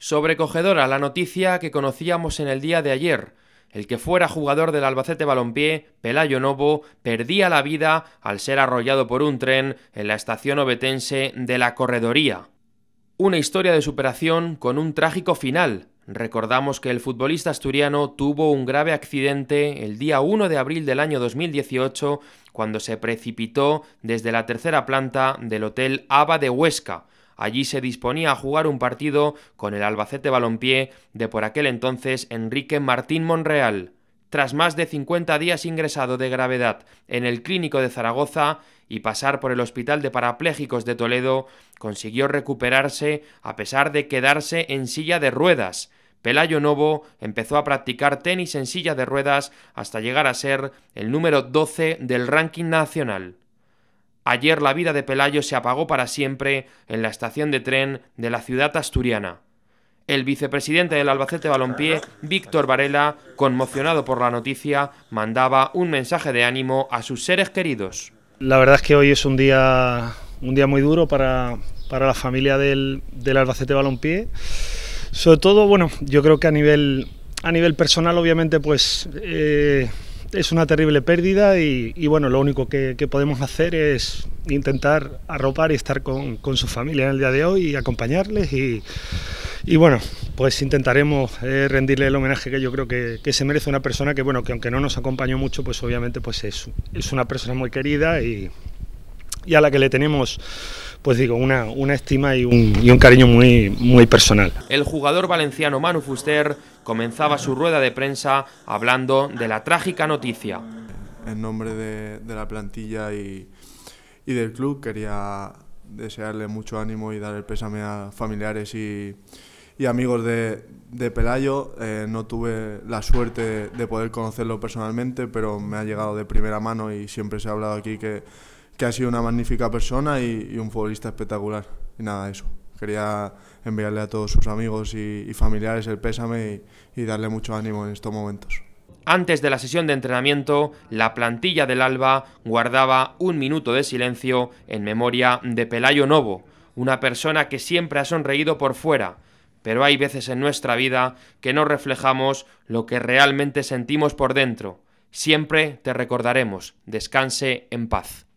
Sobrecogedora la noticia que conocíamos en el día de ayer. El que fuera jugador del Albacete Balompié, Pelayo Novo, perdía la vida al ser arrollado por un tren en la estación obetense de la Corredoría. Una historia de superación con un trágico final. Recordamos que el futbolista asturiano tuvo un grave accidente el día 1 de abril del año 2018 cuando se precipitó desde la tercera planta del Hotel Aba de Huesca Allí se disponía a jugar un partido con el Albacete Balompié de por aquel entonces Enrique Martín Monreal. Tras más de 50 días ingresado de gravedad en el Clínico de Zaragoza y pasar por el Hospital de Parapléjicos de Toledo, consiguió recuperarse a pesar de quedarse en silla de ruedas. Pelayo Novo empezó a practicar tenis en silla de ruedas hasta llegar a ser el número 12 del ranking nacional. Ayer la vida de Pelayo se apagó para siempre en la estación de tren de la ciudad asturiana. El vicepresidente del Albacete Balompié, Víctor Varela, conmocionado por la noticia, mandaba un mensaje de ánimo a sus seres queridos. La verdad es que hoy es un día, un día muy duro para, la familia del, Albacete Balompié. Sobre todo, bueno, yo creo que a nivel, a nivel personal, obviamente, pues... Eh, es una terrible pérdida y, bueno, lo único que, podemos hacer es intentar arropar y estar con, su familia en el día de hoy y acompañarles y, bueno, pues intentaremos eh, rendirle el homenaje que yo creo que, se merece una persona que bueno, que aunque no nos acompañó mucho, pues obviamente pues es, es una persona muy querida y, y a la que le tenemos pues digo, una, una estima y un, y un, cariño muy, muy personal. El jugador valenciano Manu Fuster comenzaba su rueda de prensa hablando de la trágica noticia. En nombre de, de la plantilla y, y, del club quería desearle mucho ánimo y dar el pésame a familiares y, y amigos de, de Pelayo. Eh, no tuve la suerte de poder conocerlo personalmente, pero me ha llegado de primera mano y siempre se ha hablado aquí que que ha sido una magnífica persona y, un futbolista espectacular. Y nada, eso. Quería enviarle a todos sus amigos y, familiares el pésame y darle mucho ánimo en estos momentos. Antes de la sesión de entrenamiento, la plantilla del Alba guardaba un minuto de silencio en memoria de Pelayo Novo, una persona que siempre ha sonreído por fuera, pero hay veces en nuestra vida que no reflejamos lo que realmente sentimos por dentro. Siempre te recordaremos. Descanse en paz.